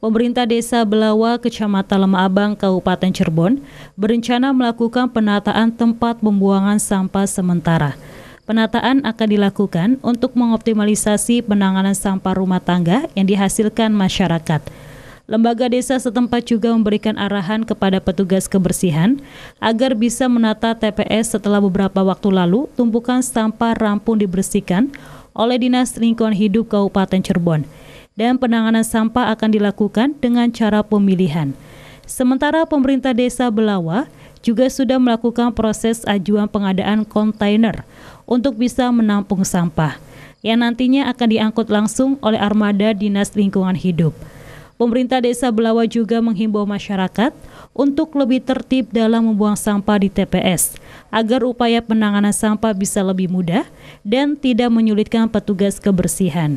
Pemerintah Desa Belawa, Kecamatan Lemah Abang, Kabupaten Cirebon, berencana melakukan penataan tempat pembuangan sampah sementara. Penataan akan dilakukan untuk mengoptimalisasi penanganan sampah rumah tangga yang dihasilkan masyarakat. Lembaga desa setempat juga memberikan arahan kepada petugas kebersihan agar bisa menata TPS setelah beberapa waktu lalu tumpukan sampah rampung dibersihkan oleh Dinas Lingkungan Hidup Kabupaten Cirebon dan penanganan sampah akan dilakukan dengan cara pemilihan. Sementara pemerintah desa Belawa juga sudah melakukan proses ajuan pengadaan kontainer untuk bisa menampung sampah yang nantinya akan diangkut langsung oleh armada Dinas Lingkungan Hidup. Pemerintah Desa Belawa juga menghimbau masyarakat untuk lebih tertib dalam membuang sampah di TPS agar upaya penanganan sampah bisa lebih mudah dan tidak menyulitkan petugas kebersihan.